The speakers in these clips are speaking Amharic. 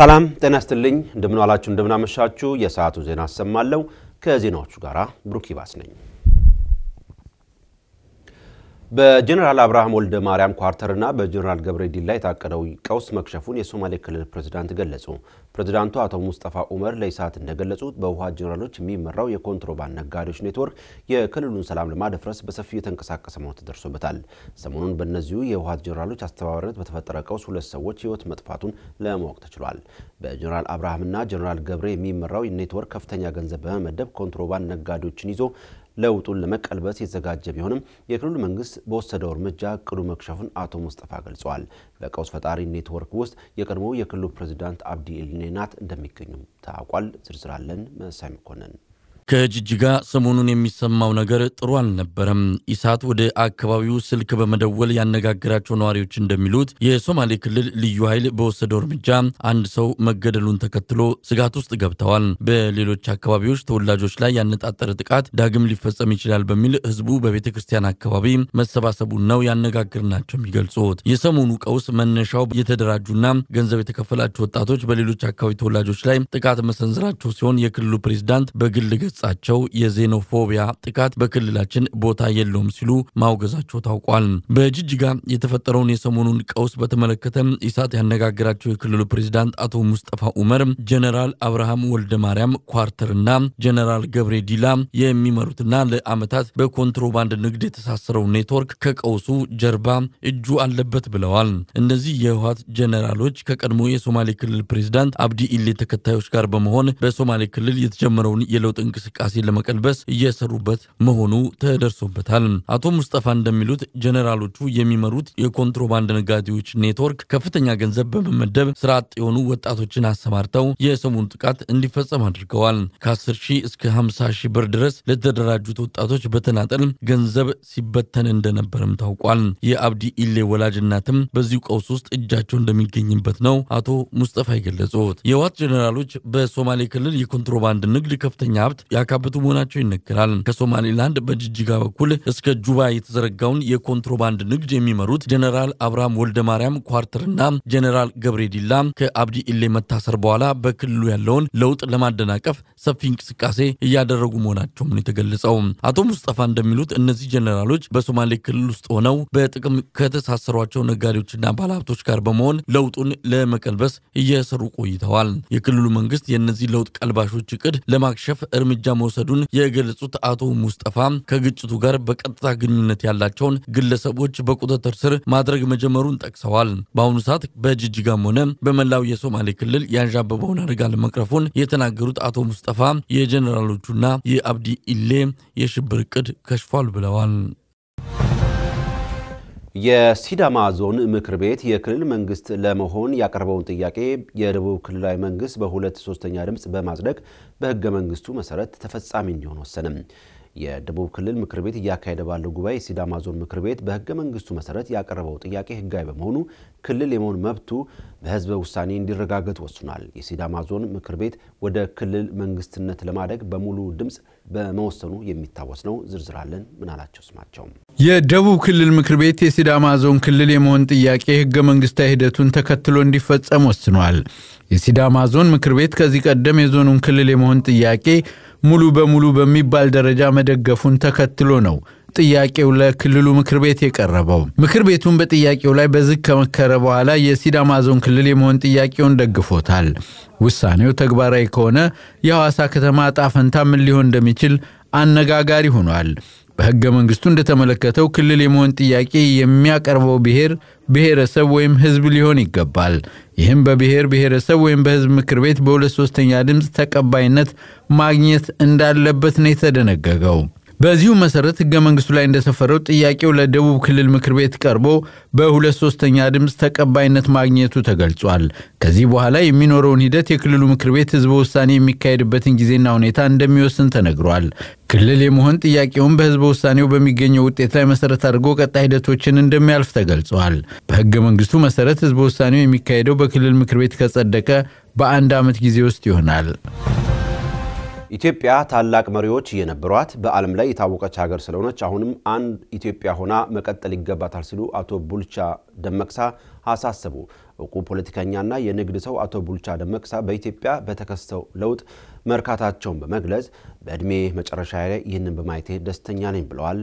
ሰላም ጤና ስትልኝ እንደምን ዋላችሁ፣ እንደምን አመሻችሁ። የሰዓቱ ዜና አሰማለሁ። ከዜናዎቹ ጋር ብሩክ ይባስ ነኝ። በጀኔራል አብርሃም ወልደ ማርያም ኳርተርና በጀኔራል ገብሬ ዲላ ላይ የታቀደው ቀውስ መክሸፉን የሶማሌ ክልል ፕሬዚዳንት ገለጹ። ፕሬዚዳንቱ አቶ ሙስጠፋ ኡመር ለኢሳት እንደገለጹት በውሃ ጀኔራሎች የሚመራው የኮንትሮባንድ ነጋዴዎች ኔትወርክ የክልሉን ሰላም ለማደፍረስ በሰፊው የተንቀሳቀሰ መሆኑ ተደርሶበታል። ሰሞኑን በእነዚሁ የውሃ ጀኔራሎች አስተባባሪነት በተፈጠረ ቀውስ ሁለት ሰዎች ህይወት መጥፋቱን ለማወቅ ተችሏል። በጀኔራል አብርሃምና ጀኔራል ገብሬ የሚመራው ኔትወርክ ከፍተኛ ገንዘብ በመመደብ ኮንትሮባንድ ነጋዴዎችን ይዞ ለውጡን ለመቀልበስ የተዘጋጀ ቢሆንም የክልሉ መንግስት በወሰደው እርምጃ እቅዱ መክሸፉን አቶ ሙስጠፋ ገልጸዋል። በቀውስ ፈጣሪ ኔትወርክ ውስጥ የቀድሞው የክልሉ ፕሬዚዳንት አብዲ ኢልኔናት እንደሚገኙም ታውቋል። ዝርዝራለን መሳይ መኮንን ከጅጅጋ ሰሞኑን የሚሰማው ነገር ጥሩ አልነበረም። ኢሳት ወደ አካባቢው ስልክ በመደወል ያነጋገራቸው ነዋሪዎች እንደሚሉት የሶማሌ ክልል ልዩ ኃይል በወሰደው እርምጃ አንድ ሰው መገደሉን ተከትሎ ስጋት ውስጥ ገብተዋል። በሌሎች አካባቢዎች ተወላጆች ላይ ያነጣጠረ ጥቃት ዳግም ሊፈጸም ይችላል በሚል ህዝቡ በቤተ ክርስቲያን አካባቢ መሰባሰቡን ነው ናቸው የሚገልጹት። የሰሞኑ ቀውስ መነሻው የተደራጁና ገንዘብ የተከፈላቸው ወጣቶች በሌሎች አካባቢ ተወላጆች ላይ ጥቃት መሰንዘራቸው ሲሆን የክልሉ ፕሬዚዳንት በግል ገጽ በገጻቸው የዜኖፎቢያ ጥቃት በክልላችን ቦታ የለውም ሲሉ ማውገዛቸው ታውቋል። በጅጅጋ የተፈጠረውን የሰሞኑን ቀውስ በተመለከተ ኢሳት ያነጋገራቸው የክልሉ ፕሬዚዳንት አቶ ሙስጠፋ ኡመር ጀነራል አብርሃም ወልደ ማርያም ኳርተርና ጀነራል ገብሬ ዲላ የሚመሩትና ለዓመታት በኮንትሮባንድ ንግድ የተሳሰረው ኔትወርክ ከቀውሱ ጀርባ እጁ አለበት ብለዋል። እነዚህ የህወሓት ጀነራሎች ከቀድሞ የሶማሌ ክልል ፕሬዚዳንት አብዲ ኢሌ ተከታዮች ጋር በመሆን በሶማሌ ክልል የተጀመረውን የለውጥ እንቅስቃሴ እንቅስቃሴ ለመቀልበስ እየሰሩበት መሆኑ ተደርሶበታል። አቶ ሙስጠፋ እንደሚሉት ጀኔራሎቹ የሚመሩት የኮንትሮባንድ ነጋዴዎች ኔትወርክ ከፍተኛ ገንዘብ በመመደብ ስራ አጥ የሆኑ ወጣቶችን አሰማርተው የሰሙን ጥቃት እንዲፈጸም አድርገዋል። ከ10 ሺህ እስከ 50 ሺህ ብር ድረስ ለተደራጁት ወጣቶች በተናጠል ገንዘብ ሲበተን እንደነበርም ታውቋል። የአብዲ ኢሌ ወላጅ እናትም በዚሁ ቀውስ ውስጥ እጃቸው እንደሚገኝበት ነው አቶ ሙስጠፋ የገለጹት። የዋት ጀኔራሎች በሶማሌ ክልል የኮንትሮባንድ ንግድ ከፍተኛ ሀብት ያካበቱ መሆናቸው ይነገራል። ከሶማሌላንድ በጅጅጋ በኩል እስከ ጁባ የተዘረጋውን የኮንትሮባንድ ንግድ የሚመሩት ጀነራል አብርሃም ወልደ ማርያም ኳርተርና ጀነራል ገብሬ ዲላ ከአብዲ ኢሌ መታሰር በኋላ በክልሉ ያለውን ለውጥ ለማደናቀፍ ሰፊ እንቅስቃሴ እያደረጉ መሆናቸውም ነው የተገለጸው። አቶ ሙስጠፋ እንደሚሉት እነዚህ ጀነራሎች በሶማሌ ክልል ውስጥ ሆነው በጥቅም ከተሳሰሯቸው ነጋዴዎችና ባለሀብቶች ጋር በመሆን ለውጡን ለመቀልበስ እየሰሩ ቆይተዋል። የክልሉ መንግስት የእነዚህ ለውጥ ቀልባሾች እቅድ ለማክሸፍ እርምጃ እርምጃ መውሰዱን የገለጹት አቶ ሙስጠፋ ከግጭቱ ጋር በቀጥታ ግንኙነት ያላቸውን ግለሰቦች በቁጥጥር ስር ማድረግ መጀመሩን ጠቅሰዋል። በአሁኑ ሰዓት በጅጅጋም ሆነ በመላው የሶማሌ ክልል ያንዣበበውን አደጋ ለመቅረፉን የተናገሩት አቶ ሙስጠፋ የጀኔራሎቹና የአብዲ ኢሌ የሽብር እቅድ ከሽፏል ብለዋል። የሲዳማ ዞን ምክር ቤት የክልል መንግስት ለመሆን ያቀረበውን ጥያቄ የደቡብ ክልላዊ መንግስት በሁለት ሶስተኛ ድምፅ በማጽደቅ በህገ መንግስቱ መሰረት ተፈጻሚ እንዲሆን ወሰንም። የደቡብ ክልል ምክር ቤት እያካሄደ ባለው ጉባኤ የሲዳማ ዞን ምክር ቤት በህገ መንግስቱ መሰረት ያቀረበው ጥያቄ ህጋዊ በመሆኑ ክልል የመሆን መብቱ በህዝበ ውሳኔ እንዲረጋገጥ ወስኗል። የሲዳማ ዞን ምክር ቤት ወደ ክልል መንግስትነት ለማደግ በሙሉ ድምፅ በመወሰኑ የሚታወስ ነው። ዝርዝራለን ምናላቸው ስማቸው የደቡብ ክልል ምክር ቤት የሲዳማ ዞን ክልል የመሆን ጥያቄ ህገ መንግስታዊ ሂደቱን ተከትሎ እንዲፈጸም ወስኗል። የሲዳማ ዞን ምክር ቤት ከዚህ ቀደም የዞኑን ክልል የመሆን ጥያቄ ሙሉ በሙሉ በሚባል ደረጃ መደገፉን ተከትሎ ነው ጥያቄው ለክልሉ ምክር ቤት የቀረበው። ምክር ቤቱን በጥያቄው ላይ በዝግ ከመከረ በኋላ የሲዳማ ዞን ክልል የመሆን ጥያቄውን ደግፎታል። ውሳኔው ተግባራዊ ከሆነ የሐዋሳ ከተማ ዕጣ ፈንታ ምን ሊሆን እንደሚችል አነጋጋሪ ሆኗል። በሕገ መንግሥቱ እንደተመለከተው ክልል የመሆን ጥያቄ የሚያቀርበው ብሔር ብሔረሰብ ወይም ሕዝብ ሊሆን ይገባል። ይህም በብሔር ብሔረሰብ ወይም በህዝብ ምክር ቤት በሁለት ሶስተኛ ድምፅ ተቀባይነት ማግኘት እንዳለበት ነው የተደነገገው። በዚሁ መሰረት ህገ መንግሥቱ ላይ እንደሰፈረው ጥያቄው ለደቡብ ክልል ምክር ቤት ቀርቦ በሁለት ሶስተኛ ድምፅ ተቀባይነት ማግኘቱ ተገልጿል። ከዚህ በኋላ የሚኖረውን ሂደት የክልሉ ምክር ቤት ህዝበ ውሳኔ የሚካሄድበትን ጊዜና ሁኔታ እንደሚወስን ተነግሯል። ክልል የመሆን ጥያቄውን በህዝበ ውሳኔው በሚገኘው ውጤት ላይ መሰረት አድርጎ ቀጣይ ሂደቶችን እንደሚያልፍ ተገልጿል። በህገ መንግስቱ መሰረት ህዝበ ውሳኔው የሚካሄደው በክልል ምክር ቤት ከጸደቀ በአንድ ዓመት ጊዜ ውስጥ ይሆናል። ኢትዮጵያ ታላቅ መሪዎች የነበሯት በዓለም ላይ የታወቀች ሀገር ስለሆነች አሁንም አንድ ኢትዮጵያ ሆና መቀጠል ይገባታል ሲሉ አቶ ቡልቻ ደመቅሳ አሳሰቡ። እውቁ ፖለቲከኛና የንግድ ሰው አቶ ቡልቻ ደመቅሳ በኢትዮጵያ በተከሰተው ለውጥ መርካታቸውን በመግለጽ በዕድሜ መጨረሻ ላይ ይህንን በማየቴ ደስተኛ ነኝ ብለዋል።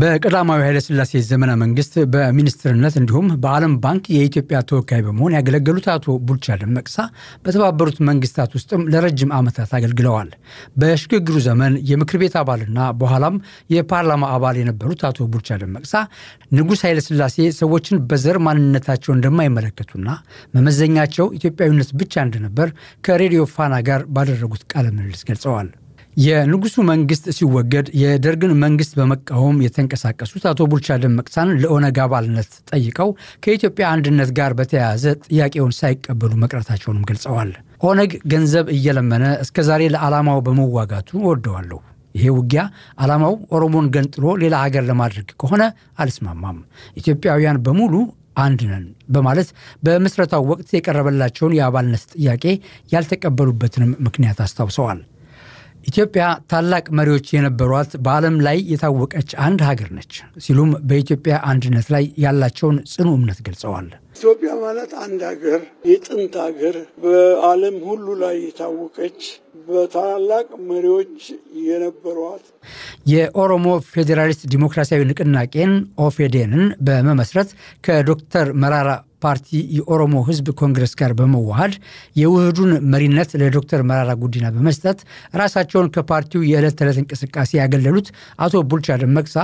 በቀዳማዊ ኃይለስላሴ ዘመነ መንግስት በሚኒስትርነት እንዲሁም በዓለም ባንክ የኢትዮጵያ ተወካይ በመሆን ያገለገሉት አቶ ቡልቻ ደመቅሳ በተባበሩት መንግስታት ውስጥም ለረጅም ዓመታት አገልግለዋል። በሽግግሩ ዘመን የምክር ቤት አባልና በኋላም የፓርላማ አባል የነበሩት አቶ ቡልቻ ደመቅሳ ንጉሥ ኃይለስላሴ ሰዎችን በዘር ማንነታቸው እንደማይመለከቱና መመዘኛቸው ኢትዮጵያዊነት ብቻ እንደነበር ከሬዲዮ ፋና ጋር ባደረጉት ቃለ ምልልስ ገልጸዋል። የንጉሱ መንግስት ሲወገድ የደርግን መንግስት በመቃወም የተንቀሳቀሱት አቶ ቡልቻ ደመቅሳን ለኦነግ አባልነት ጠይቀው ከኢትዮጵያ አንድነት ጋር በተያያዘ ጥያቄውን ሳይቀበሉ መቅረታቸውንም ገልጸዋል። ኦነግ ገንዘብ እየለመነ እስከዛሬ ለዓላማው በመዋጋቱ ወደዋለሁ። ይሄ ውጊያ ዓላማው ኦሮሞን ገንጥሎ ሌላ ሀገር ለማድረግ ከሆነ አልስማማም። ኢትዮጵያውያን በሙሉ አንድ ነን በማለት በምስረታው ወቅት የቀረበላቸውን የአባልነት ጥያቄ ያልተቀበሉበትንም ምክንያት አስታውሰዋል። ኢትዮጵያ ታላቅ መሪዎች የነበሯት በዓለም ላይ የታወቀች አንድ ሀገር ነች ሲሉም በኢትዮጵያ አንድነት ላይ ያላቸውን ጽኑ እምነት ገልጸዋል። ኢትዮጵያ ማለት አንድ ሀገር፣ የጥንት ሀገር፣ በዓለም ሁሉ ላይ የታወቀች በታላላቅ መሪዎች የነበሯት የኦሮሞ ፌዴራሊስት ዲሞክራሲያዊ ንቅናቄን ኦፌዴንን በመመስረት ከዶክተር መራራ ፓርቲ የኦሮሞ ህዝብ ኮንግረስ ጋር በመዋሃድ የውህዱን መሪነት ለዶክተር መራራ ጉዲና በመስጠት ራሳቸውን ከፓርቲው የዕለት ተዕለት እንቅስቃሴ ያገለሉት አቶ ቡልቻ ደመቅሳ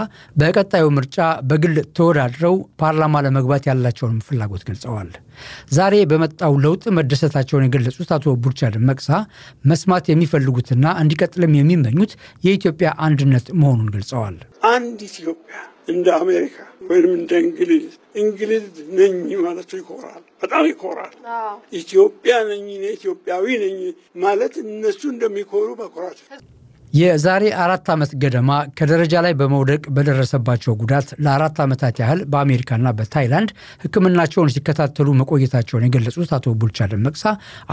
በቀጣዩ ምርጫ በግል ተወዳድረው ፓርላማ ለመግባት ያላቸውን ፍላጎት ገልጸዋል። ዛሬ በመጣው ለውጥ መደሰታቸውን የገለጹት አቶ ቡልቻ ደመቅሳ መስማት የሚፈልጉትና እንዲቀጥልም የሚመኙት የኢትዮጵያ አንድነት መሆኑን ገልጸዋል። አንድ ኢትዮጵያ እንደ አሜሪካ ወይም እንደ እንግሊዝ እንግሊዝ ነኝ ማለቱ ይኮራል፣ በጣም ይኮራል። ኢትዮጵያ ነኝ ኢትዮጵያዊ ነኝ ማለት እነሱ እንደሚኮሩ በኩራት የዛሬ አራት ዓመት ገደማ ከደረጃ ላይ በመውደቅ በደረሰባቸው ጉዳት ለአራት ዓመታት ያህል በአሜሪካና በታይላንድ ሕክምናቸውን ሲከታተሉ መቆየታቸውን የገለጹት አቶ ቡልቻ ደመቅሳ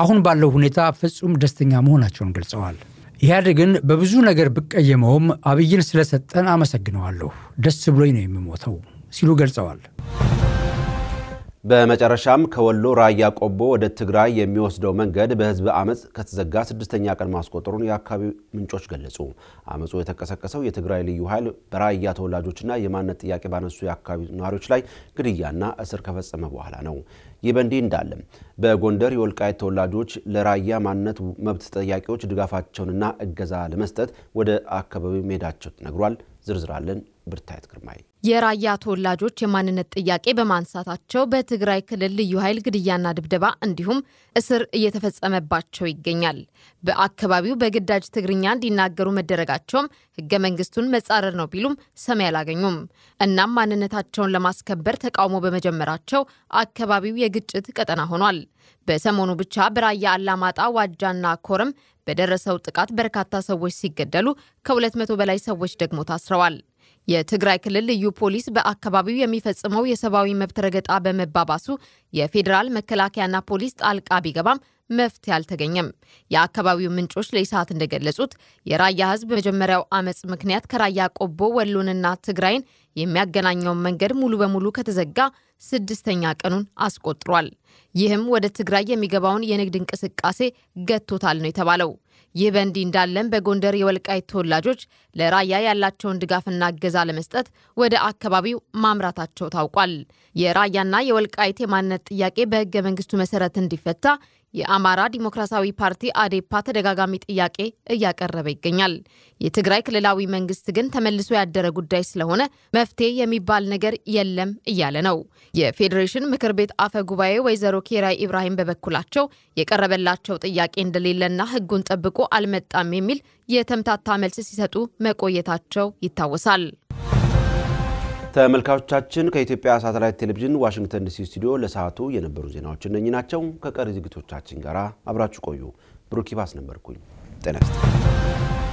አሁን ባለው ሁኔታ ፍጹም ደስተኛ መሆናቸውን ገልጸዋል። ኢህአዴግን በብዙ ነገር ብቀየመውም አብይን ስለሰጠን አመሰግነዋለሁ፣ ደስ ብሎኝ ነው የምሞተው ሲሉ ገልጸዋል። በመጨረሻም ከወሎ ራያ ቆቦ ወደ ትግራይ የሚወስደው መንገድ በህዝብ አመፅ ከተዘጋ ስድስተኛ ቀን ማስቆጠሩን የአካባቢው ምንጮች ገለጹ። አመፁ የተቀሰቀሰው የትግራይ ልዩ ኃይል በራያ ተወላጆችና የማንነት ጥያቄ ባነሱ የአካባቢው ነዋሪዎች ላይ ግድያና እስር ከፈጸመ በኋላ ነው። ይህ በእንዲህ እንዳለ በጎንደር የወልቃይት ተወላጆች ለራያ ማንነት መብት ጥያቄዎች ድጋፋቸውንና እገዛ ለመስጠት ወደ አካባቢው መሄዳቸው ተነግሯል። ዝርዝራለን ብርታየት ግርማይ የራያ ተወላጆች የማንነት ጥያቄ በማንሳታቸው በትግራይ ክልል ልዩ ኃይል ግድያና ድብደባ እንዲሁም እስር እየተፈጸመባቸው ይገኛል። በአካባቢው በግዳጅ ትግርኛ እንዲናገሩ መደረጋቸውም ህገ መንግስቱን መጻረር ነው ቢሉም ሰሚ አላገኙም። እናም ማንነታቸውን ለማስከበር ተቃውሞ በመጀመራቸው አካባቢው የግጭት ቀጠና ሆኗል። በሰሞኑ ብቻ በራያ አላማጣ፣ ዋጃና ኮረም በደረሰው ጥቃት በርካታ ሰዎች ሲገደሉ ከሁለት መቶ በላይ ሰዎች ደግሞ ታስረዋል። የትግራይ ክልል ልዩ ፖሊስ በአካባቢው የሚፈጽመው የሰብአዊ መብት ረገጣ በመባባሱ የፌዴራል መከላከያና ፖሊስ ጣልቃ ቢገባም መፍትሄ አልተገኘም። የአካባቢው ምንጮች ለኢሳት እንደገለጹት የራያ ህዝብ መጀመሪያው አመፅ ምክንያት ከራያ ቆቦ ወሎንና ትግራይን የሚያገናኘውን መንገድ ሙሉ በሙሉ ከተዘጋ ስድስተኛ ቀኑን አስቆጥሯል። ይህም ወደ ትግራይ የሚገባውን የንግድ እንቅስቃሴ ገቶታል ነው የተባለው። ይህ በእንዲህ እንዳለም በጎንደር የወልቃይት ተወላጆች ለራያ ያላቸውን ድጋፍና እገዛ ለመስጠት ወደ አካባቢው ማምራታቸው ታውቋል። የራያና የወልቃይት የማንነት ጥያቄ በህገ መንግስቱ መሰረት እንዲፈታ የአማራ ዲሞክራሲያዊ ፓርቲ አዴፓ ተደጋጋሚ ጥያቄ እያቀረበ ይገኛል። የትግራይ ክልላዊ መንግስት ግን ተመልሶ ያደረ ጉዳይ ስለሆነ መፍትሄ የሚባል ነገር የለም እያለ ነው። የፌዴሬሽን ምክር ቤት አፈ ጉባኤ ወይዘሮ ኬራይ ኢብራሂም በበኩላቸው የቀረበላቸው ጥያቄ እንደሌለና ህጉን ጠብቆ አልመጣም የሚል የተምታታ መልስ ሲሰጡ መቆየታቸው ይታወሳል። ተመልካቾቻችን ከኢትዮጵያ ሳተላይት ቴሌቪዥን ዋሽንግተን ዲሲ ስቱዲዮ ለሰዓቱ የነበሩ ዜናዎች እነኚህ ናቸው። ከቀሪ ዝግቶቻችን ጋር አብራችሁ ቆዩ። ብሩኪባስ ነበርኩኝ። ጤና ይስጥልኝ።